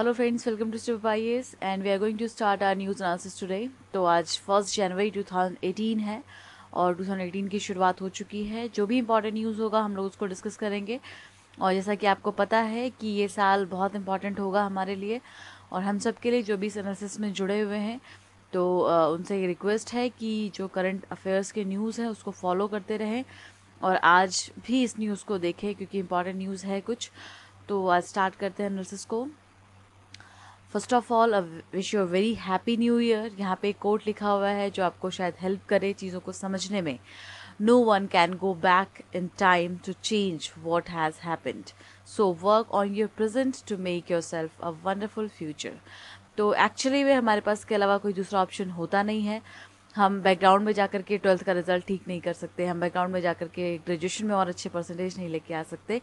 Hello friends welcome to step IS and we are going to start our news analysis today तो आज first जनवरी 2018 है और 2018 की शुरुआत हो चुकी है जो भी इंपॉर्टेंट न्यूज़ होगा हम लोग उसको डिस्कस करेंगे और जैसा कि आपको पता है कि ये साल बहुत इंपॉर्टेंट होगा हमारे लिए और हम सब के लिए जो भी इस एनालिसिस में जुड़े हुए हैं तो उनसे ये रिक्वेस्ट है कि जो करंट अफेयर्स के न्यूज़ हैं उसको फॉलो करते रहें और आज भी इस न्यूज़ को देखें क्योंकि इंपॉर्टेंट न्यूज़ है कुछ तो आज स्टार्ट करते हैं एनालिसिस को first of all wish you a very happy new year यहाँ पे कोट लिखा हुआ है जो आपको शायद हेल्प करे चीज़ों को समझने में no one can go back in time to change what has happened so work on your present to make yourself a wonderful future तो एक्चुअली में हमारे पास के अलावा कोई दूसरा ऑप्शन होता नहीं है हम बैकग्राउंड में जाकर के ट्वेल्थ का रिजल्ट ठीक नहीं कर सकते हम बैकग्राउंड में जाकर के ग्रेजुएशन में और अच्छे परसेंटेज नहीं लेके आ सकते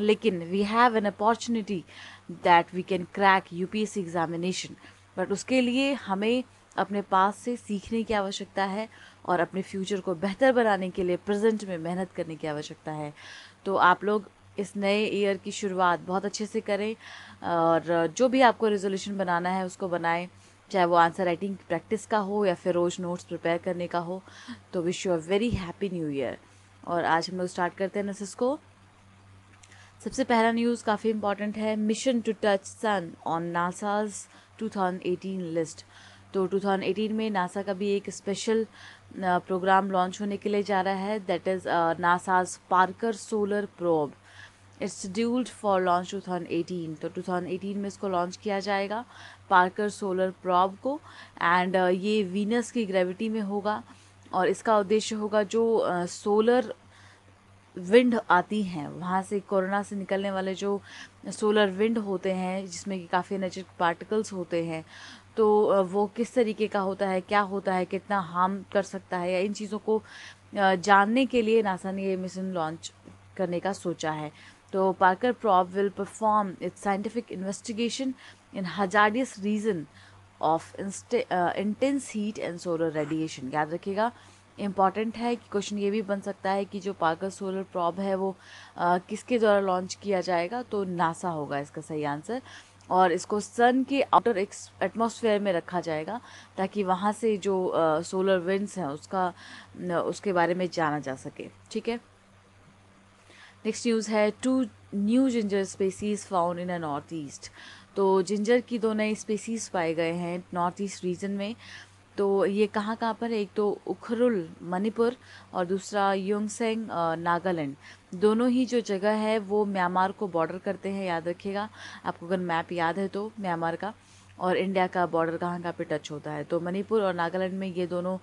लेकिन we have an opportunity that we can crack U P C examination but उसके लिए हमें अपने पास से सीखने की आवश्यकता है और अपने फ्यूचर को बेहतर बनाने के लिए प्रेजेंट में मेहनत करने की आवश्यकता है तो आप लोग इस नए ईयर की शुरुआत बहुत अच्छे से करें और जो भी आपको रेजोल्यूशन बनाना है उसको बनाएं चाहे वो आंसर राइटिंग प्रैक्टिस का हो या फिर रोज़ नोट्स प्रिपेयर करने का हो तो wish you a very happy new year और आज हम लोग स्टार्ट करते हैं नसिस को सबसे पहला न्यूज़ काफ़ी इंपॉर्टेंट है mission to touch sun on NASA's 2018 list तो 2018 में नासा का भी एक स्पेशल प्रोग्राम लॉन्च होने के लिए जा रहा है that is NASA's Parker solar probe it's ड्यूल्ड फॉर लॉन्च 2018 तो 2018 में इसको लॉन्च किया जाएगा पार्कर सोलर प्रॉब को एंड ये वीनस की ग्रेविटी में होगा और इसका उद्देश्य होगा जो सोलर विंड आती हैं वहाँ से कोरोना से निकलने वाले जो सोलर विंड होते हैं जिसमें कि काफ़ी एनर्जेटिक पार्टिकल्स होते हैं तो वो किस तरीके का होता है क्या होता है कितना हार्म कर सकता है या इन चीज़ों को जानने के लिए नासा ने ये मिशन लॉन्च करने का सोचा है तो Parker probe will perform its scientific investigation in hazardous region of intense heat and solar radiation याद रखिएगा इम्पॉर्टेंट है कि क्वेश्चन ये भी बन सकता है कि जो पार्कर सोलर प्रॉब है वो आ, किसके द्वारा लॉन्च किया जाएगा तो नासा होगा इसका सही आंसर और इसको सन के आउटर एटमॉस्फेयर में रखा जाएगा ताकि वहाँ से जो आ, सोलर विंड्स हैं उसका न, उसके बारे में जाना जा सके ठीक है नेक्स्ट न्यूज़ है two new ginger species found in a north east तो जिंजर की दो नई स्पेसीज पाए गए हैं नॉर्थ ईस्ट रीजन में तो ये कहाँ कहाँ पर है एक तो उखरुल मणिपुर और दूसरा योंगसेंग नागालैंड दोनों ही जो जगह है वो म्यांमार को बॉर्डर करते हैं याद रखिएगा आपको अगर मैप याद है तो म्यांमार का और इंडिया का बॉर्डर कहाँ कहाँ पे टच होता है तो मणिपुर और नागालैंड में ये दोनों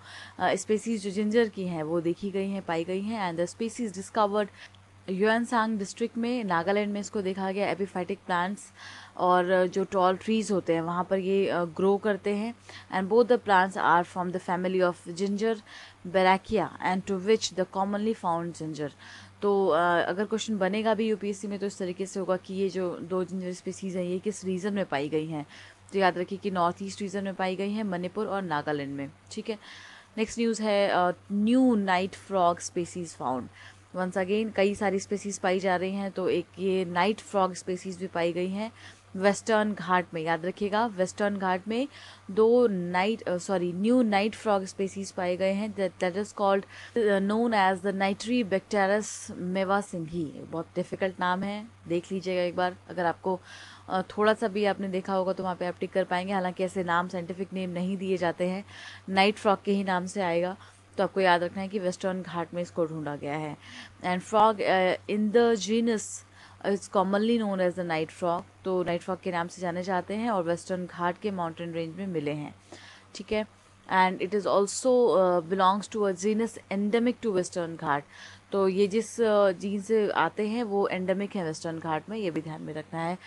स्पेसीज जो जिंजर की हैं वो देखी गई हैं पाई गई हैं एंड द स्पेसीज डिस्कवर्ड सांग डिस्ट्रिक्ट में नागालैंड में इसको देखा गया एपिफाइटिक प्लांट्स और जो टॉल ट्रीज़ होते हैं वहाँ पर ये ग्रो करते हैं and both the plants are from the family of ginger बेराकिया and to which the commonly found ginger तो अगर क्वेश्चन बनेगा भी यूपीएससी में तो इस तरीके से होगा कि ये जो दो जिंजर स्पीसीज़ हैं ये किस रीजन में पाई गई हैं तो याद रखिए कि नॉर्थ ईस्ट रीजन में पाई गई हैं मणिपुर और नागालैंड में ठीक है नेक्स्ट न्यूज़ है new night frog species found once again कई सारी स्पेसीज़ पाई जा रही हैं तो एक ये नाइट फ्रॉग स्पेसीज़ भी पाई गई हैं वेस्टर्न घाट में याद रखिएगा वेस्टर्न घाट में दो night sorry new night frog species पाए गए हैं that is called known as the नाइट्री बैक्टेरस मेवा सिंघी बहुत डिफिकल्ट नाम है देख लीजिएगा एक बार अगर आपको थोड़ा सा भी आपने देखा होगा तो वहाँ पे आप टिक कर पाएंगे हालांकि ऐसे नाम साइंटिफिक नेम नहीं दिए जाते हैं नाइट फ्रॉग के ही नाम से आएगा तो आपको याद रखना है कि वेस्टर्न घाट में इसको ढूंढा गया है and frog in the genus it's commonly known as the night frog तो नाइट फ्रॉग के नाम से जाने जाते हैं और वेस्टर्न घाट के माउंटेन रेंज में मिले हैं ठीक है and it is also belongs to a genus endemic to western Ghat तो ये जिस जीन uh, से आते हैं वो एंडेमिक है वेस्टर्न घाट में ये भी ध्यान में रखना है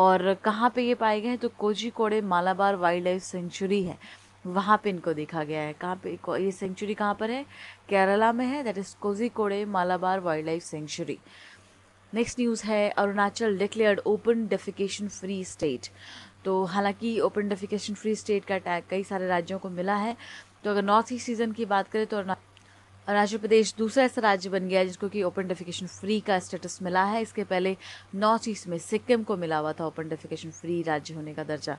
और कहाँ पे ये पाए गए हैं तो कोजी कोड़े मालाबार वाइल्ड लाइफ सेंचुरी है वहाँ पे इनको देखा गया है कहाँ पे ये सेंचुरी कहाँ पर है केरला में है that is Kozhikode Malabar wildlife sanctuary next news है Arunachal declared open defecation free state तो हालांकि ओपन डेफिकेशन फ्री स्टेट का टैग कई सारे राज्यों को मिला है तो अगर नॉर्थ ईस्ट सीज़न की बात करें तो अरुणाचल प्रदेश दूसरा ऐसा राज्य बन गया जिसको कि ओपन डेफिकेशन फ्री का स्टेटस मिला है इसके पहले नॉर्थ ईस्ट में सिक्किम को मिला हुआ था ओपन डेफिकेशन फ्री राज्य होने का दर्जा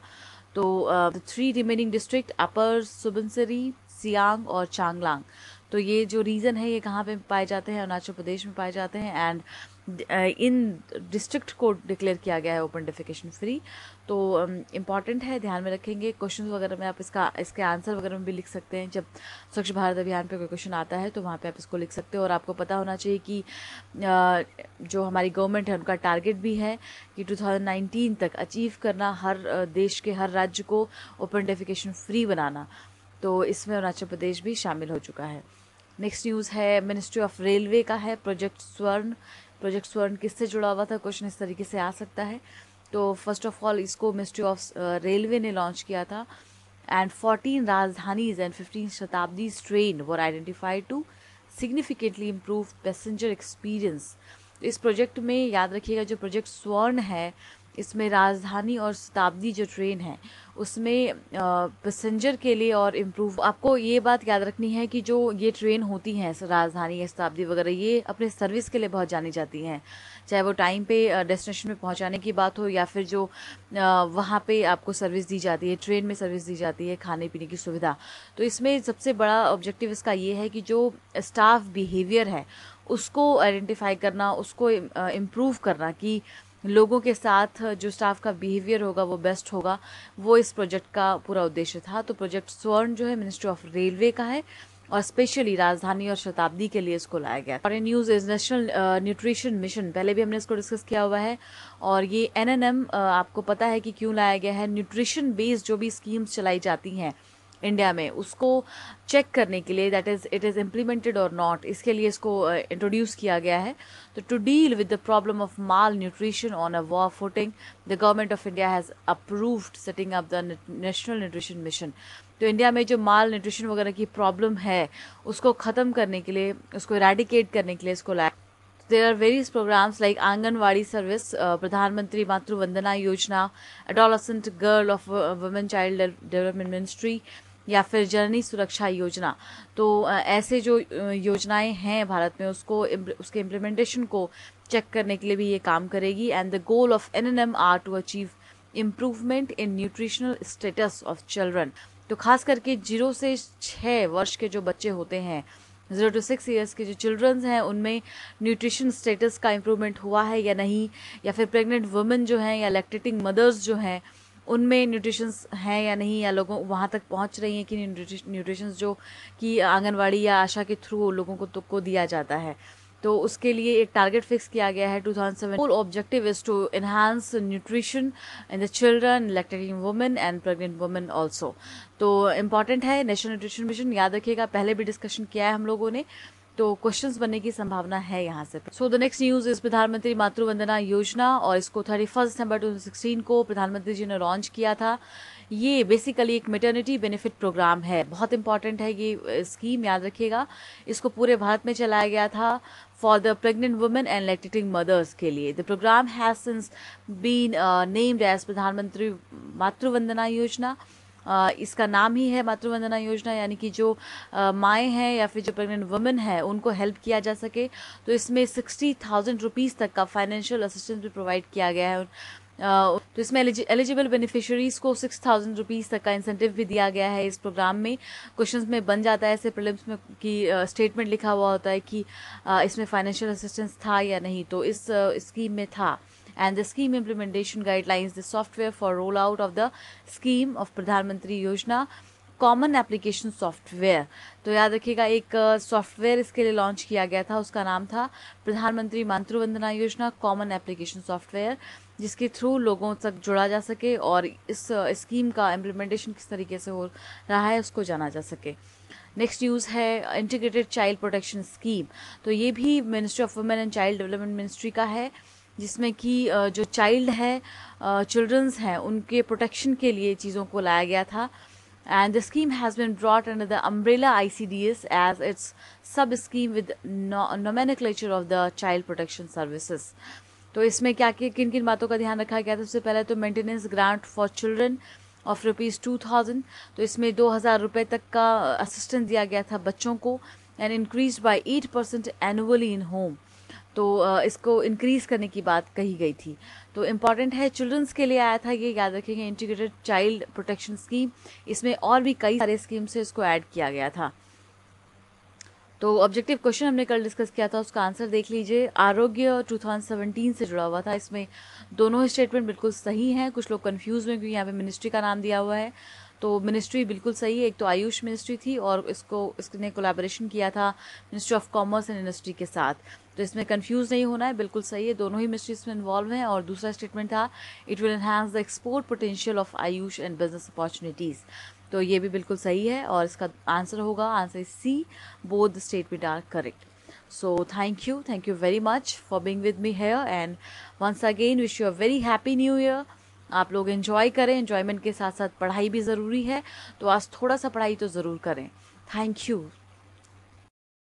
तो three remaining district upper Subansiri Siang और चांगलांग तो ये जो रीजन है ये कहाँ पे पाए जाते हैं अरुणाचल प्रदेश में पाए जाते हैं एंड इन डिस्ट्रिक्ट को डिक्लेयर किया गया है ओपन डेफिकेशन फ्री तो इम्पॉर्टेंट है ध्यान में रखेंगे क्वेश्चन वगैरह में आप इसका इसके आंसर वगैरह में भी लिख सकते हैं जब स्वच्छ भारत अभियान पे कोई क्वेश्चन आता है तो वहाँ पे आप इसको लिख सकते हो और आपको पता होना चाहिए कि जो हमारी गवर्नमेंट है उनका टारगेट भी है कि 2019 तक अचीव करना हर देश के हर राज्य को ओपन डेफिकेशन फ्री बनाना तो इसमें अरुणाचल प्रदेश भी शामिल हो चुका है नेक्स्ट न्यूज़ है मिनिस्ट्री ऑफ रेलवे का है प्रोजेक्ट स्वर्ण प्रोजेक्ट स्वर्ण किससे जुड़ा हुआ था क्वेश्चन इस तरीके से आ सकता है तो फर्स्ट ऑफ ऑल इसको मिनिस्ट्री ऑफ रेलवे ने लॉन्च किया था and fourteen Rajdhanis and fifteen Shatabdis train were identified to significantly improve passenger experience इस प्रोजेक्ट में याद रखिएगा जो प्रोजेक्ट स्वर्ण है इसमें राजधानी और शताब्दी जो ट्रेन है उसमें पैसेंजर के लिए और इम्प्रूव आपको ये बात याद रखनी है कि जो ये ट्रेन होती हैं राजधानी या शताब्दी वगैरह ये अपने सर्विस के लिए बहुत जानी जाती हैं चाहे वो टाइम पे डेस्टिनेशन में पहुंचाने की बात हो या फिर जो वहाँ पे आपको सर्विस दी जाती है ट्रेन में सर्विस दी जाती है खाने पीने की सुविधा तो इसमें सबसे बड़ा ऑब्जेक्टिव इसका ये है कि जो स्टाफ बिहेवियर है उसको आइडेंटिफाई करना उसको इम्प्रूव करना कि लोगों के साथ जो स्टाफ का बिहेवियर होगा वो बेस्ट होगा वो इस प्रोजेक्ट का पूरा उद्देश्य था तो प्रोजेक्ट स्वर्ण जो है मिनिस्ट्री ऑफ रेलवे का है और स्पेशली राजधानी और शताब्दी के लिए इसको लाया गया ये news is national nutrition mission पहले भी हमने इसको डिस्कस किया हुआ है और ये एन आपको पता है कि क्यों लाया गया है न्यूट्रिशन बेस्ड जो भी स्कीम्स चलाई जाती हैं इंडिया में उसको चेक करने के लिए that is it is implemented और नॉट इसके लिए इसको इंट्रोड्यूस uh, किया गया है तो to deal with the problem of malnutrition on a war footing the government of India has approved setting up the national nutrition mission तो India में जो माल न्यूट्रिशन वगैरह की प्रॉब्लम है उसको ख़त्म करने के लिए उसको रेडिकेट करने के लिए इसको लाया there are various programs like Anganwadi service, uh, Pradhan Mantri Matru Vandana Yojana, Adolescent Girl of uh, Women Child Development Ministry, या फिर जननी सुरक्षा योजना तो ऐसे जो योजनाएं हैं भारत में उसको उसके इम्प्लीमेंटेशन को चेक करने के लिए भी ये काम करेगी and the goal of N N M are to achieve improvement in nutritional status of children तो खास करके जीरो से छः वर्ष के जो बच्चे होते हैं ज़ीरो टू सिक्स ईयर्स के जो चिल्ड्रंस हैं उनमें न्यूट्रिशन स्टेटस का इम्प्रूवमेंट हुआ है या नहीं या फिर प्रेग्नेंट वुमेन जो हैं या लैक्टेटिंग मदर्स जो हैं उनमें न्यूट्रिशंस हैं या नहीं या लोगों वहाँ तक पहुँच रही हैं कि न्यूट्रिशंस जो कि आंगनवाड़ी या आशा के थ्रू लोगों को तो को दिया जाता है तो उसके लिए एक टारगेट फिक्स किया गया है two thousand seven whole objective is to enhance nutrition in the children lactating women and pregnant women also तो इम्पॉर्टेंट है नेशनल न्यूट्रिशन मिशन याद रखिएगा पहले भी डिस्कशन किया है हम लोगों ने तो क्वेश्चंस बनने की संभावना है यहाँ से so the next news is Pradhan Mantri Matri Vandana Yojana और इसको थर्टी फर्स्ट दिसंबर टू सिक्सटीन को प्रधानमंत्री जी ने लॉन्च किया था ये बेसिकली एक मेटर्निटी बेनिफिट प्रोग्राम है बहुत इंपॉर्टेंट है ये स्कीम याद रखिएगा इसको पूरे भारत में चलाया गया था for the pregnant women and lactating mothers के लिए the program has since been named as Pradhan Mantri Matri Vandana योजना इसका नाम ही है मातृवंदना योजना यानी कि जो माएँ हैं या फिर जो प्रेग्नेंट वुमेन है उनको हेल्प किया जा सके तो इसमें सिक्सटी थाउजेंड रुपीज़ तक का फाइनेंशियल असिस्टेंस भी प्रोवाइड किया गया है तो इसमें एलिजिबल बेनिफिशरीज़ को सिक्स थाउजेंड रुपीज़ तक का इंसेंटिव भी दिया गया है इस प्रोग्राम में क्वेश्चंस में बन जाता है ऐसे प्रिलिम्स में कि स्टेटमेंट लिखा हुआ होता है कि इसमें फाइनेंशियल असिस्टेंस था या नहीं तो इस स्कीम में था and the scheme implementation guidelines, the software for roll of the scheme of Pradhan Mantri Yojana. Common application software तो याद रखिएगा एक सॉफ्टवेयर इसके लिए लॉन्च किया गया था उसका नाम था प्रधानमंत्री Matri Vandana Yojana common application software जिसके थ्रू लोगों तक जुड़ा जा सके और इस स्कीम का इम्प्लीमेंटेशन किस तरीके से हो रहा है उसको जाना जा सके नेक्स्ट न्यूज़ है इंटीग्रेटेड चाइल्ड प्रोटेक्शन स्कीम तो ये भी ministry of women and child development ministry का है जिसमें कि जो चाइल्ड है चिल्ड्रंस हैं उनके प्रोटेक्शन के लिए चीज़ों को लाया गया था and the scheme has been brought under the umbrella I C D S as its sub scheme with nomenclature of the child protection services तो इसमें क्या किया किन किन बातों का ध्यान रखा गया था सबसे पहले तो maintenance grant for children of rupees two thousand तो इसमें दो हज़ार रुपये तक का असिस्टेंस दिया गया था बच्चों को and increase by eight percent annually in home तो इसको इंक्रीज़ करने की बात कही गई थी तो इम्पॉर्टेंट है चिल्ड्रंस के लिए आया था ये याद रखेंगे इंटीग्रेटेड चाइल्ड प्रोटेक्शन स्कीम इसमें और भी कई सारे स्कीम से इसको ऐड किया गया था तो ऑब्जेक्टिव क्वेश्चन हमने कल डिस्कस किया था उसका आंसर देख लीजिए आरोग्य 2017 से जुड़ा हुआ था इसमें दोनों स्टेटमेंट बिल्कुल सही हैं कुछ लोग कन्फ्यूज़ हुए क्योंकि यहाँ पे मिनिस्ट्री का नाम दिया हुआ है तो मिनिस्ट्री बिल्कुल सही है एक तो आयुष मिनिस्ट्री थी और इसको इसने कोलाबोरेशन किया था ministry of commerce and industry के साथ तो इसमें कंफ्यूज नहीं होना है बिल्कुल सही है दोनों ही मिस्ट्रीज में इन्वॉल्व हैं और दूसरा स्टेटमेंट था it will enhance the export potential of AYUSH and business opportunities तो ये भी बिल्कुल सही है और इसका आंसर होगा answer C both the statements are correct so thank you thank you very much for being with me here and once again wish you a very happy new year आप लोग इन्जॉय करें enjoyment के साथ साथ पढ़ाई भी ज़रूरी है तो आज थोड़ा सा पढ़ाई तो ज़रूर करें थैंक यू